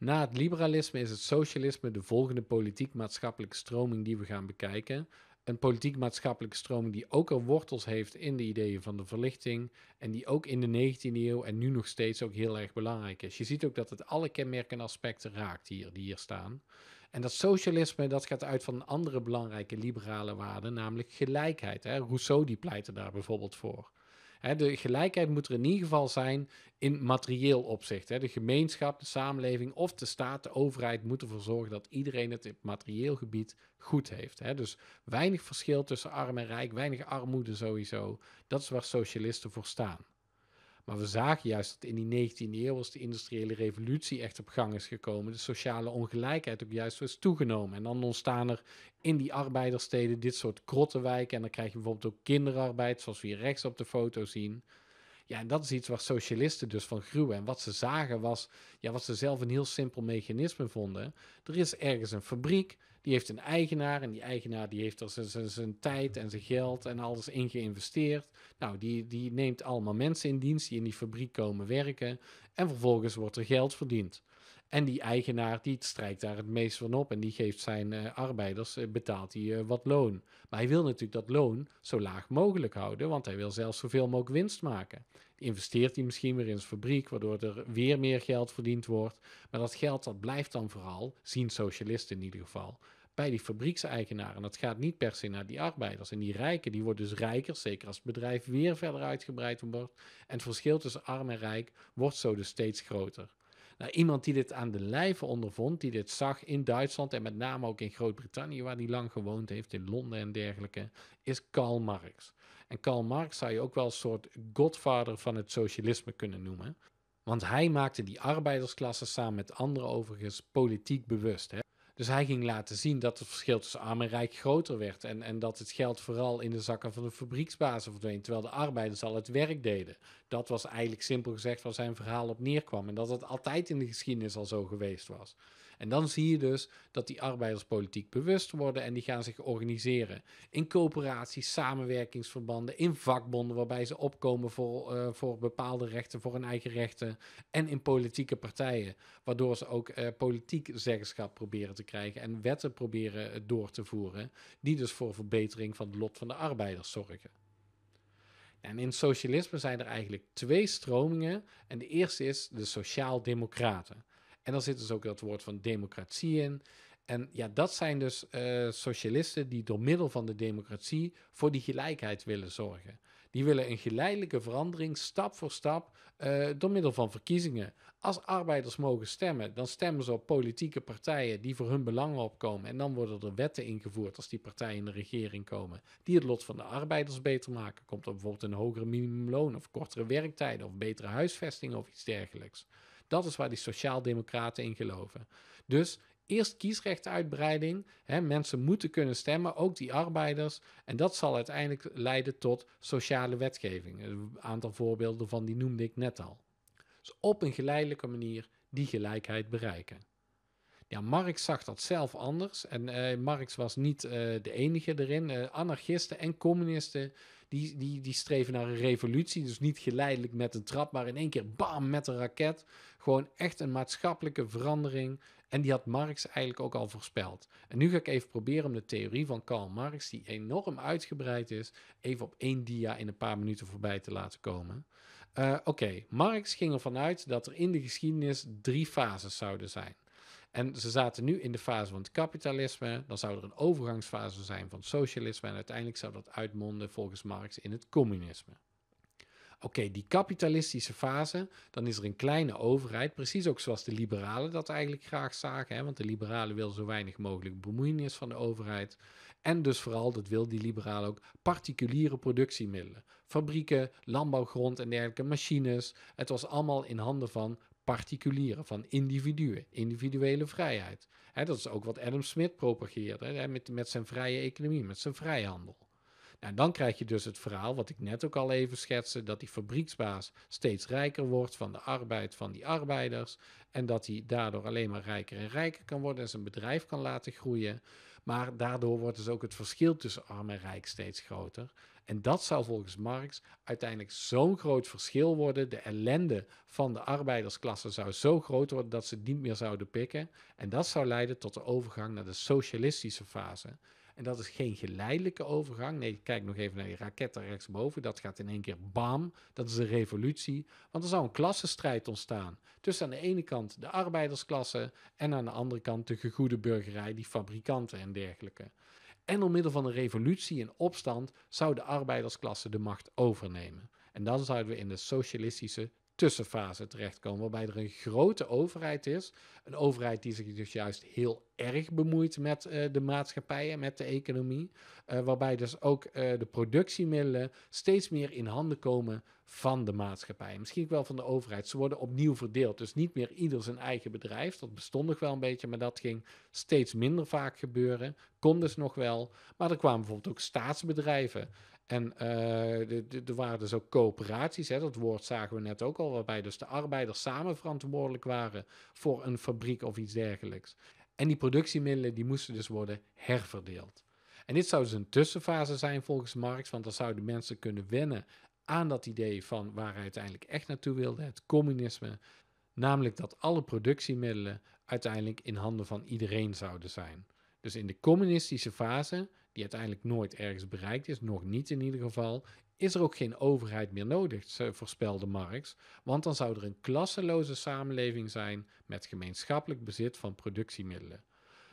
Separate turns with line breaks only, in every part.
Na het liberalisme is het socialisme de volgende politiek-maatschappelijke stroming die we gaan bekijken. Een politiek-maatschappelijke stroming die ook al wortels heeft in de ideeën van de verlichting. En die ook in de 19e eeuw en nu nog steeds ook heel erg belangrijk is. Je ziet ook dat het alle kenmerken en aspecten raakt hier, die hier staan. En dat socialisme dat gaat uit van een andere belangrijke liberale waarde, namelijk gelijkheid. Hè? Rousseau die pleitte daar bijvoorbeeld voor. Hè, de gelijkheid moet er in ieder geval zijn in materieel opzicht. Hè. De gemeenschap, de samenleving of de staat, de overheid moeten ervoor zorgen dat iedereen het materieel gebied goed heeft. Hè. Dus weinig verschil tussen arm en rijk, weinig armoede sowieso. Dat is waar socialisten voor staan. Maar we zagen juist dat in die 19e eeuw, als de industriële revolutie echt op gang is gekomen, de sociale ongelijkheid ook juist was toegenomen. En dan ontstaan er in die arbeidersteden dit soort krottenwijken. En dan krijg je bijvoorbeeld ook kinderarbeid, zoals we hier rechts op de foto zien. Ja, en dat is iets waar socialisten dus van groeien En wat ze zagen was, ja, wat ze zelf een heel simpel mechanisme vonden. Er is ergens een fabriek, die heeft een eigenaar en die eigenaar die heeft er zijn tijd en zijn geld en alles in geïnvesteerd. Nou, die, die neemt allemaal mensen in dienst die in die fabriek komen werken en vervolgens wordt er geld verdiend. En die eigenaar die strijkt daar het meest van op en die geeft zijn eh, arbeiders, eh, betaalt hij eh, wat loon. Maar hij wil natuurlijk dat loon zo laag mogelijk houden, want hij wil zelfs zoveel mogelijk winst maken. Investeert hij misschien weer in zijn fabriek, waardoor er weer meer geld verdiend wordt. Maar dat geld dat blijft dan vooral, zien socialisten in ieder geval, bij die fabriekseigenaren. Dat gaat niet per se naar die arbeiders. En die rijken, die worden dus rijker, zeker als het bedrijf weer verder uitgebreid wordt. En het verschil tussen arm en rijk wordt zo dus steeds groter. Nou, iemand die dit aan de lijve ondervond, die dit zag in Duitsland en met name ook in Groot-Brittannië, waar hij lang gewoond heeft, in Londen en dergelijke, is Karl Marx. En Karl Marx zou je ook wel een soort godvader van het socialisme kunnen noemen. Want hij maakte die arbeidersklasse samen met anderen overigens politiek bewust. Hè? Dus hij ging laten zien dat het verschil tussen arm en rijk groter werd. En, en dat het geld vooral in de zakken van de fabrieksbazen verdween. Terwijl de arbeiders al het werk deden. Dat was eigenlijk simpel gezegd waar zijn verhaal op neerkwam. En dat het altijd in de geschiedenis al zo geweest was. En dan zie je dus dat die arbeiders politiek bewust worden en die gaan zich organiseren. In coöperaties, samenwerkingsverbanden, in vakbonden waarbij ze opkomen voor, eh, voor bepaalde rechten, voor hun eigen rechten. En in politieke partijen, waardoor ze ook eh, politiek zeggenschap proberen te krijgen krijgen en wetten proberen eh, door te voeren, die dus voor verbetering van het lot van de arbeiders zorgen. En in socialisme zijn er eigenlijk twee stromingen. En de eerste is de sociaal-democraten. En dan zit dus ook dat woord van democratie in. En ja, dat zijn dus eh, socialisten die door middel van de democratie voor die gelijkheid willen zorgen. Die willen een geleidelijke verandering, stap voor stap, eh, door middel van verkiezingen. Als arbeiders mogen stemmen, dan stemmen ze op politieke partijen die voor hun belangen opkomen. En dan worden er wetten ingevoerd als die partijen in de regering komen. Die het lot van de arbeiders beter maken. Komt er bijvoorbeeld een hogere minimumloon of kortere werktijden of betere huisvesting of iets dergelijks. Dat is waar die sociaaldemocraten in geloven. Dus eerst kiesrechtuitbreiding. Hè, mensen moeten kunnen stemmen, ook die arbeiders. En dat zal uiteindelijk leiden tot sociale wetgeving. Een aantal voorbeelden van die noemde ik net al. Dus op een geleidelijke manier die gelijkheid bereiken. Ja, Marx zag dat zelf anders. En eh, Marx was niet eh, de enige erin. Eh, anarchisten en communisten die, die, die streven naar een revolutie. Dus niet geleidelijk met een trap, maar in één keer bam met een raket. Gewoon echt een maatschappelijke verandering. En die had Marx eigenlijk ook al voorspeld. En nu ga ik even proberen om de theorie van Karl Marx, die enorm uitgebreid is, even op één dia in een paar minuten voorbij te laten komen. Eh, oké, Marx ging ervan uit dat er in de geschiedenis drie fases zouden zijn. En ze zaten nu in de fase van het kapitalisme. Dan zou er een overgangsfase zijn van socialisme. En uiteindelijk zou dat uitmonden volgens Marx in het communisme. Oké, die kapitalistische fase, dan is er een kleine overheid, precies ook zoals de liberalen dat eigenlijk graag zagen, hè, want de liberalen willen zo weinig mogelijk bemoeienis van de overheid. En dus vooral, dat wil die liberalen ook, particuliere productiemiddelen. Fabrieken, landbouwgrond en dergelijke, machines. Het was allemaal in handen van particulieren, van individuen, individuele vrijheid. Hè, dat is ook wat Adam Smith propageerde hè, met, met zijn vrije economie, met zijn vrijhandel. En nou, dan krijg je dus het verhaal, wat ik net ook al even schetste, dat die fabrieksbaas steeds rijker wordt van de arbeid van die arbeiders. En dat hij daardoor alleen maar rijker en rijker kan worden en zijn bedrijf kan laten groeien. Maar daardoor wordt dus ook het verschil tussen arm en rijk steeds groter. En dat zal volgens Marx uiteindelijk zo'n groot verschil worden. De ellende van de arbeidersklasse zou zo groot worden dat ze het niet meer zouden pikken. En dat zou leiden tot de overgang naar de socialistische fase. En dat is geen geleidelijke overgang. Nee, kijk nog even naar die raketten rechtsboven. Dat gaat in één keer bam. Dat is een revolutie. Want er zou een klassenstrijd ontstaan. Tussen aan de ene kant de arbeidersklasse en aan de andere kant de gegoede burgerij, die fabrikanten en dergelijke. En door middel van een revolutie en opstand zou de arbeidersklasse de macht overnemen. En dan zouden we in de socialistische tussenfase terechtkomen, waarbij er een grote overheid is. Een overheid die zich dus juist heel erg bemoeid met eh, de maatschappij en met de economie. Eh, waarbij dus ook eh, de productiemiddelen steeds meer in handen komen van de maatschappij. Misschien wel van de overheid. Ze worden opnieuw verdeeld. Dus niet meer ieder zijn eigen bedrijf. Dat bestond nog wel een beetje, maar dat ging steeds minder vaak gebeuren. Kon dus nog wel. Maar er kwamen bijvoorbeeld ook staatsbedrijven. En er waren dus ook coöperaties, hè, dat woord zagen we net ook al, waarbij dus de arbeiders samen verantwoordelijk waren voor een fabriek of iets dergelijks. En die productiemiddelen die moesten dus worden herverdeeld. En dit zou dus een tussenfase zijn volgens Marx, want dan zouden mensen kunnen wennen aan dat idee van waar hij uiteindelijk echt naartoe wilde, het communisme. Namelijk dat alle productiemiddelen uiteindelijk in handen van iedereen zouden zijn. Dus in de communistische fase, die uiteindelijk nooit ergens bereikt is, nog niet in ieder geval, is er ook geen overheid meer nodig, voorspelde Marx. Want dan zou er een klasseloze samenleving zijn met gemeenschappelijk bezit van productiemiddelen.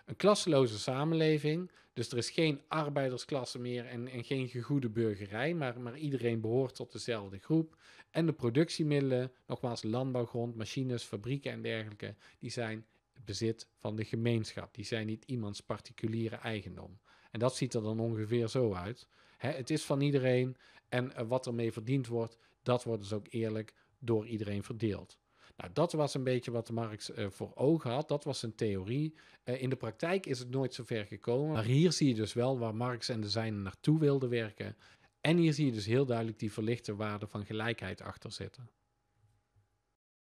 Een klasseloze samenleving, dus er is geen arbeidersklasse meer en, en geen gegoede burgerij, maar, maar iedereen behoort tot dezelfde groep. En de productiemiddelen, nogmaals landbouwgrond, machines, fabrieken en dergelijke, die zijn bezit van de gemeenschap. Die zijn niet iemands particuliere eigendom. En dat ziet er dan ongeveer zo uit. Hè, het is van iedereen en eh, wat ermee verdiend wordt, dat wordt dus ook eerlijk door iedereen verdeeld. Nou, dat was een beetje wat Marx eh, voor ogen had. Dat was zijn theorie. Eh, in de praktijk is het nooit zo ver gekomen. Maar hier zie je dus wel waar Marx en de zijnen naartoe wilden werken. En hier zie je dus heel duidelijk die verlichte waarde van gelijkheid achter zitten.